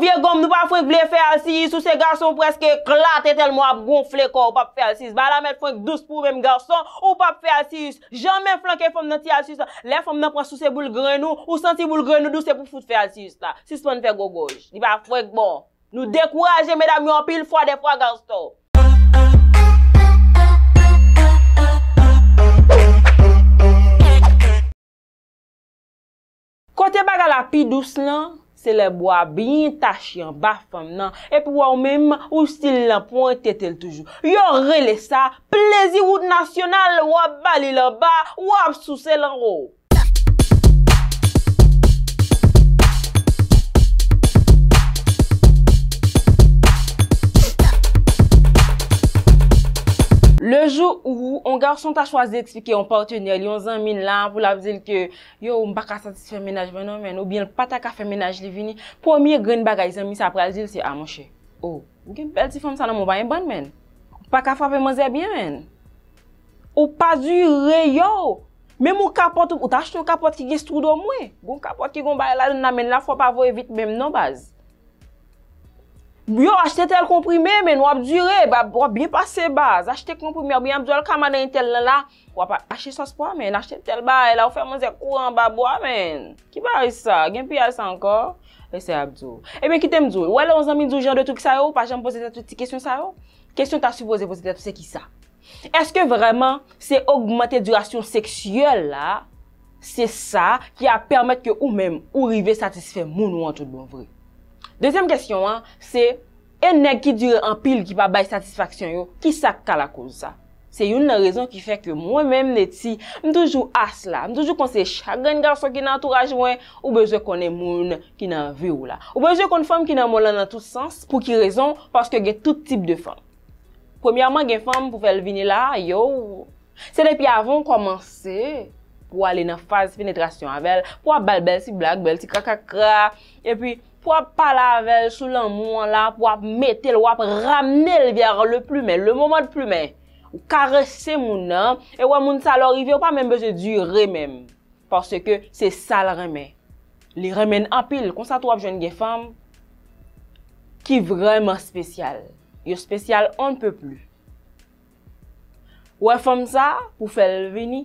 Vye gom nou pa fwenk blè fè alsis Ou se galson pweske klat E telmwa ap gonfle ko ou pap fè alsis Ba la mè fwenk dous pou mèm galson Ou pap fè alsis Jamè flanke fwenk nan ti alsis Lè fwenk nan pran sou se boul gren ou Ou senti boul gren ou dous se pou fout fè alsis Si sou mwen fè go goj Nivè fwenk bon Nou dekouraje mè dami an pil fwa de fwa galson Kote baga la pi dous lan Se le bwa bin tashi an bafan nan, epi waw menman ou stil lanpon ete tel toujou. Yo rele sa, plezi wout nasyonal, wap bali lanba, wap sou se lanro. Anjou ou ou, on gar son ta chwazi eksplike yon partenye li, yon zanmine lan pou la vzele ke yo ou mbak a satis fè menaj vè nan men, non, ou bien l patak a fè menaj li vini. Premier gren bagay zanmise apre al zil si, a manche, ou, ou gen bel ti fèm sa nan mwen bayen ban men, ou pak a fapè man zè byen men. Ou pa zyure yo, men mwen kapot ou, ou ta chete yon kapot ki gistrou do mwen, yon kapot ki gwen baye la nan men la fwa pa vwe vit men nan baz. Yo achete tel komprime men, wap dure, wap wap byen pase baz. Achete komprime wap byen wap dure, wap wap achete sospo men, achete tel bay, wap wap wap wap wap men. Ki ba yon sa? Gen pi yon sa anko? E se wap dure. E men ki te mdou, wale on zan mi djou jen de touk sa yo? Pajan mpoze tete touti, kesyon sa yo? Kesyon ta suppose pose tete touti, se ki sa? Eske vreman se augmente durasyon seksyol la, se sa ki a permet ke ou men, ou rive satisfe moun wantout bon vre? Dezyem kesyon an, se en neg ki dure an pil ki pa bay satisfaksyon yo, ki sak ka la kouz sa. Se youn nan rezon ki fek yo mwen menm neti, mwen toujou as la, mwen toujou konsey chagan ganson ki nan entouraj mwen, ou bejou konen moun ki nan ve ou la. Ou bejou konen fom ki nan molan nan tout sens, pou ki rezon, paske gen tout tip de fom. Premyaman gen fom pou fel vini la, yo, se depi avon komanse, pou alen nan faz penetrasyon avel, pou abalbel si blagbel, si kakakra, epi, pou ap palavel sou lan moun la, pou ap metel, ou ap ramnel vya le plume, le mouman plume, ou karesse moun nan, e wè moun salor, i vè ou pa men bezè di remem, parce ke se sal reme. Li remen apil, konsato ap joun gen fam, ki vreman spesyal. Yo spesyal an pe plu. Wè fam sa, pou fel vini,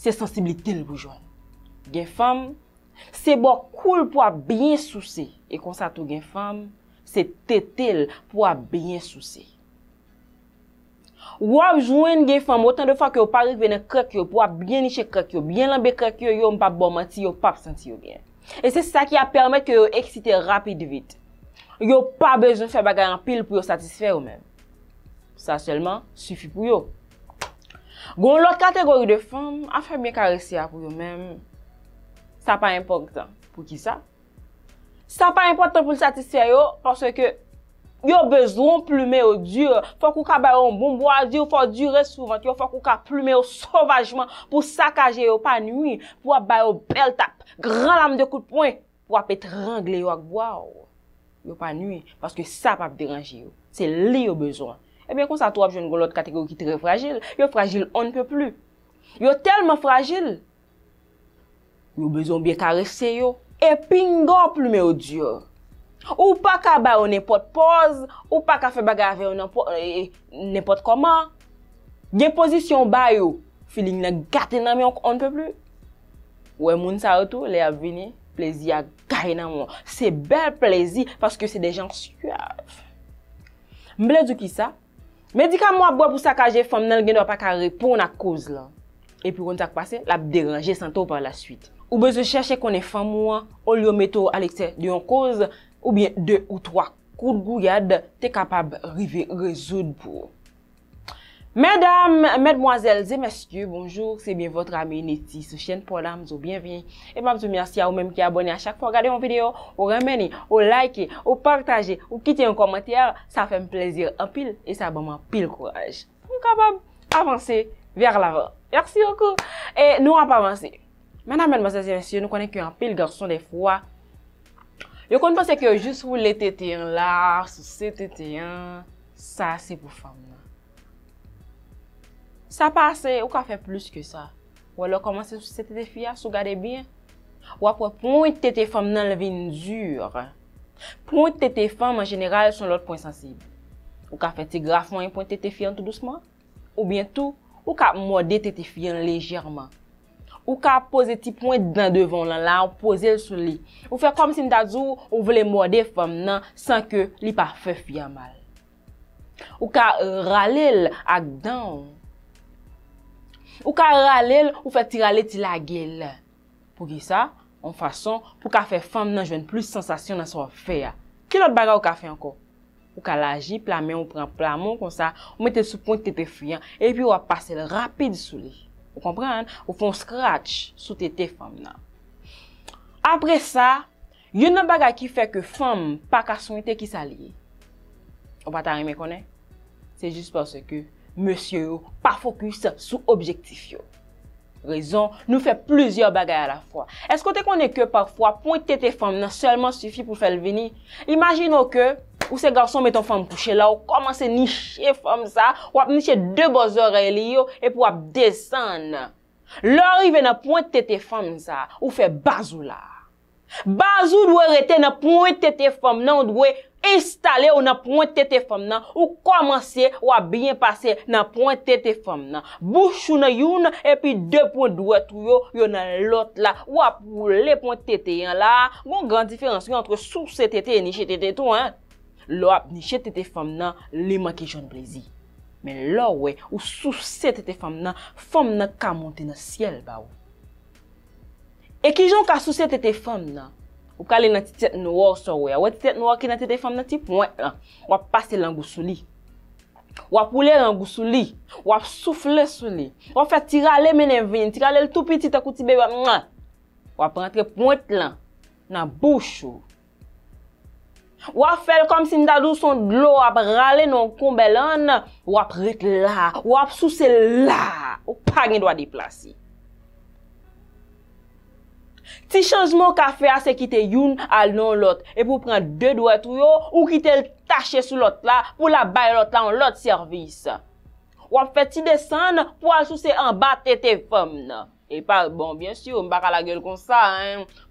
se sensibilite l boujou. Gen fam, Se bo koul pou a byen souse, e konsato gen fam, se tetele pou a byen souse. Wap jwen gen fam, otan de fwa ki yo parik vene krek yo, pou a byen ishe krek yo, byen lambe krek yo, yo mpa bomati, yo pap santi yo gen. E se sa ki a permet ki yo eksite rapide vit. Yo pa bezen fwe bagay an pil pou yo satisfè yo men. Sa selman, sifi pou yo. Gon lot kategori de fam, a fwe byen kare siya pou yo men. Sa pa impotant pou ki sa? Sa pa impotant pou l satisfer yo panse ke yo bezon plume yo dure fwa kou ka bayon bonbwa dure fwa dure souvant yo fwa kou ka plume yo sauvajman pou sakaje yo pa nwi pou ap bayon bel tap gran lam de kout point pou ap etre rangle yo ak waw yo pa nwi paske sa pa ap deranje yo se li yo bezon e eh ben kon sa tou ap joun goun lot kategori ki tre fragil yo fragil on ne pe plu yo telman fragil Yo bezon biye kares se yo. E pingop lume yo diyo. Ou pa ka bayo ne pot poz. Ou pa ka fe bagave yo ne pot koma. Gen pozisyon bayo. Filing la gaten nan miyon kon ne pe plu. Ou e moun sa woto le ap vini. Plezi ak kay nan moun. Se bel plezi. Paske se dejan suave. Mble du ki sa. Medi ka mwa bwa pou sa ka je fom nan gen do pa ka repon ak koz la. E pi kontak pase. La ap deranje san tou par la suite. Ou be zo chèche konè fan mou an, ou lyon mètou alèkse diyon koz, ou bien 2 ou 3 kout gou yad, te kapab rive rezoud pou. Mèdam, mèdmoazèl, zè mèsykye, bonjou, sebyen vòt rame neti, sou chèn pò dam, zo byenvè. E mèm zo myansi a ou mèm ki abonè a chak pou gade yon videyo, ou remèni, ou like, ou partajè, ou kite yon komantèr, sa fèm plèzyè an pil, e sa bèman pil kouraj. Mèm kapab avansè ver la vò, mèmsi yon kou, e nou ap avansè. Men a men mwen zazen si yo nou konen ki yo an pil garson de fwa, yo kon pense ki yo jis fwou le tete yon la, sou se tete yon, sa se pou fam nan. Sa pase, ou ka fe plus ke sa? Ou alo komanse sou se tete fya, sou gade bin? Ou apwe pou mwen tete fam nan levine zyur? Pou mwen tete fam an jeneral son lot pon sensib. Ou ka fe tigrafman yon pou mwen tete fyan tout douzman? Ou bientou, ou ka mwode tete fyan lejerman? Ou ka pose ti point dan devan lan la, ou pose l sou li. Ou fe kom sin tazou, ou vle mwade fem nan san ke li pa fe fya mal. Ou ka ralel ak dan. Ou ka ralel ou fe ti ralel ti la gel. Pou ki sa, ou fason, pou ka fe fem nan, jwen plus sensasyon nan se wap fe ya. Ki lot baga ou ka fe anko? Ou ka laji, plame, ou pren plamon kon sa, ou mete sou point tete fya, e pi wap pase l rapide sou li. Ou komprende, ou fon scratch sou tete fem nan. Apre sa, yon nan bagay ki fe ke fem pa kasonite ki salye. Ou pa ta reme konen? Se jist panse ke, monsye yo pa fokus sou objektif yo. Rezon, nou fe pluzyor bagay a la fwa. Esko te konen ke, pwafwa, pon tete fem nan selman sufi pou fel veni? Imagino ke... Ou se garson meton fam touche la, ou komanse nishe fam sa, ou ap nishe de boz oreli yo, epi ou ap desen nan. Le rive nan pwent tete fam sa, ou fe bazou la. Bazou dwe rete nan pwent tete fam nan, ou dwe instale ou nan pwent tete fam nan, ou komanse ou ap byen pase nan pwent tete fam nan. Bouchou nan yon, epi de pwent dwe tou yo, yo nan lot la. Ou ap wole pwent tete yan la. Gon gran diferans yon entre sou se tete e nishe tete tou, eh. lo ap nije te te fam nan leman ki joun brezi. Men lo we, ou sou se te te fam nan, fam nan ka monte nan siel ba ou. E ki joun ka sou se te te fam nan, ou kalen nan titet nou or so we, ou e titet nou or ki nan te te fam nan ti pwet lan, wap pase langou sou li. Wap oule langou sou li, wap souffle sou li, wap fè ti rale menen vinyen, ti rale l tout piti ta kouti bebe wap nga. Wap rentre pwet lan, nan bouchou, Wap fel kom si mdadou son glou ap rale non koumbel an, wap rit la, wap sou se la, ou pa gen do a diplasi. Ti chanjman ka fe a se kite youn al non lot, e pou pren de do etou yo, ou kite l tache sou lot la pou la bay lot la on lot servis. Wap fet ti desen pou al sou se an ba tete fem. E pa bon, bien si yo, mbak a la gel kon sa,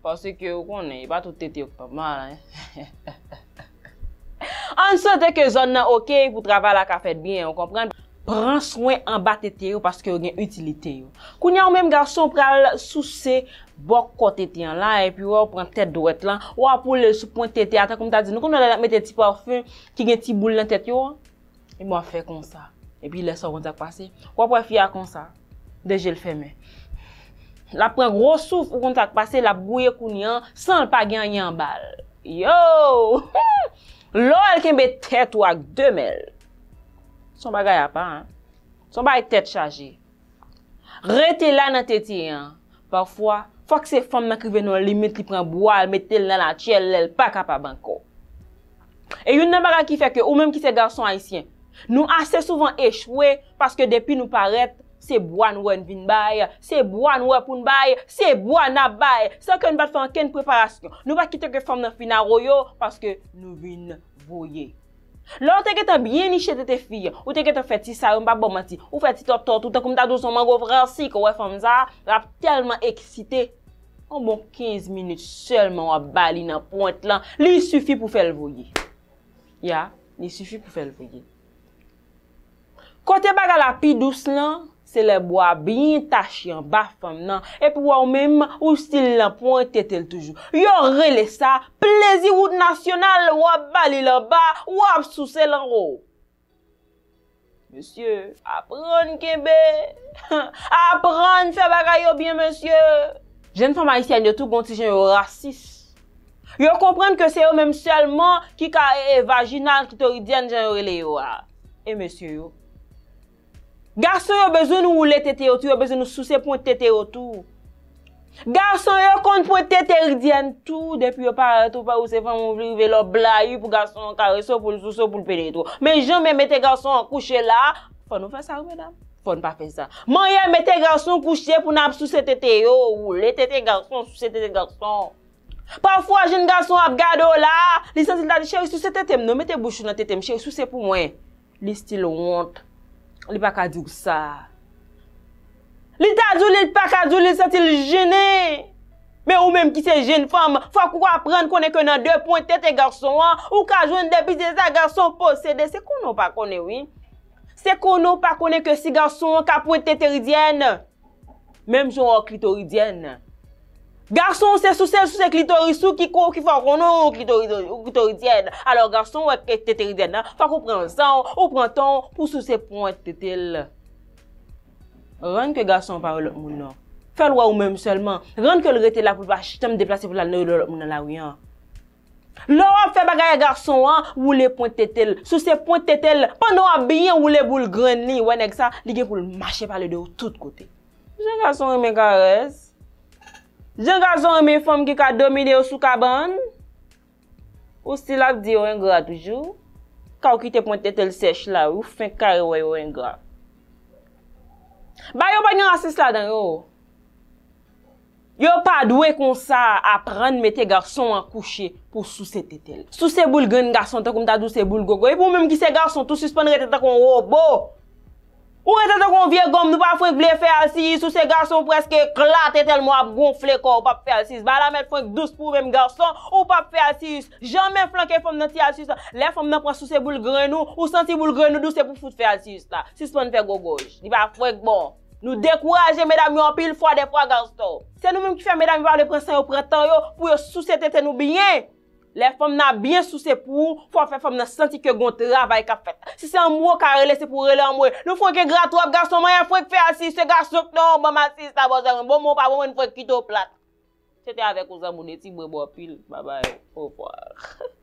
fos se ki yo kon, e pa tout tete fem mal. An se te ke zon nan okey pou travè la ka fèd biyen, ou komprende? Pren soen an ba tete yo paske yon gen utilite yo. Kouni an ou menm gason pral sou se bok ko tete yon la, e pi ou pran tete dwet lan, ou apou le sou point tete, ata koum ta di nou, koum nan la mette ti parfum ki gen ti boule lan tete yo, e mwa fè kon sa, e pi lè so kontak pase. Ou apou e fya kon sa, deje l fè men. La pran gros souf ou kontak pase, la bouye kouni an, san l pa gen yon bal. Yo! Lo el kembe tèt wak demel. Son bagay apan, son bagay tèt chajé. Retè la nan tèt yè. Parfwa, fwa kse fòm nan kriven nou limit li pren boal, metè l nan la tèt lèl, pa kapabanko. E yon nan bagay ki fè ke ou mèm ki se garson haisyen, nou asè souvan echwe, paske depi nou paret, Seboan wè n vin baye, seboan wè pou n baye, seboan na baye. Sanke nou bat fè anken preparasyon. Nou bat ki teke fèm nan fina royo, paske nou vin voye. Lò teke ta biye nishete te fiyen, ou teke ta fè ti sarou mba bomati, ou fè ti totot, ou teke mta doson man gwo fransi, ko wè fèm za, rap telman eksite. An bon 15 minute selman wè bali nan point lan, li yi sufi pou fèl voye. Ya, li yi sufi pou fèl voye. Kote baga la pi dous lan, seleb wap bin tashi an bap fam nan, ep waw menman ou stil lampon ete tel toujou. Yo rele sa, plezi wout nasyonal, wap bali lor ba, wap sou selan ro. Monsye, apran kebe, apran fe bagay yo bien monsye. Jen fwa ma isyan yo tou gonti jen yo rasis. Yo komprende ke se yo menm selman ki ka e e vaginal ki to ridyen jen yo rele yo a. E monsye yo, Garson yo bezon nou woule tete yotu, yo bezon nou souse pou tete yotu. Garson yo kon pou tete yotu, depi yo parato parou se fan moun vlive lop bla yu pou garson kariso pou lpene yotu. Men jen men mette garson kouche la, fon ou fè sa mèdame? Fon pa fè sa. Men yè mette garson kouche pou nan ap souse tete yo, woule tete garson, souse tete garson. Parfwa jen garson ap gado la, li san til ta di chèri souse tete, non mette bouchou nan tete, chèri souse pou mwen, li stil ou mwant. Li pa ka djouk sa. Li ta djouk, li pa ka djouk, li satil jene. Me ou menm ki se jene, fam, fwa kou apren kone kona de pou ete garson an, ou ka joun depi se sa garson posede. Se konon pa kone, oui. Se konon pa kone ke si garson an, ka pou ete teridyen. Menm joun wak litoridyen an. Garson se sou se, sou se klitorisou, ki kou, ki fakon nou, klitorisou, klitorisien. Alors garson, wèk te teriden nan, fak ou prensan, ou prentan, pou sou se pointetel. Renke garson par lòk mounan. Fel wè ou mèm selman. Renke lòk mounan la wèk te la pou pa chitèm deplase pou la lòk mounan la wèk yon. Lòk fè bagayè garson an, wèk pointetel. Sou se pointetel, pan wèk biyen wèk bou l'greni. Wèk nek sa, li gen pou l'mache par lèdè ou tout kote. Se garson wèk mèk ares. Je gazon yon mè fòm ki ka domine yo sou kaban, ou stil ap di yo yon gra toujou, kaw ki te pwant tètèl sech la, ou fin kare wè yo yon gra. Ba yo pa nyon asis la dan yo. Yo pa dwe konsa ap rande mè te garson akouche pou sou se tètèl. Sou se boul gwen garson te koum ta dou se boul goko, e pou mèm ki se garson tou suspendre te takon robo. Ou rete te kon vie gom nou pa fwenk vle fè alsis ou se galson preske klate telmo ap gonfle kon ou pa fwenk fè alsis. Ba la mè fwenk douz pou mèm galson ou pa fwenk fè alsis. Jamè flanke fwenk nan ti alsis la. Le fwenk nan pran sou se boul grenou ou san si boul grenou douz se pou fwenk fwenk fè alsis la. Si sou mwen fwenk go goj. Di pa fwenk bon. Nou dekouraje mèdame yon pil fwa de fwa galson. Se nou mèm ki fè mèdame yon pran san yon pran tan yon pou yon sou se tete nou binyen. Le fòm nan byen sou sepou, fò fè fòm nan senti ke gont rava e kap fèt. Si se an mwok a rele, se pou rele an mwok. Nou fòk e gratwop, gasson mwen fòk fè asis, se gasson fòk nan, ou mwen asis, ta bo zè rin. Bon moun pa, bon mwen fòk kito plat. Sète avè kouzè moun eti, mwen bo apil. Ba bay, ou fòr.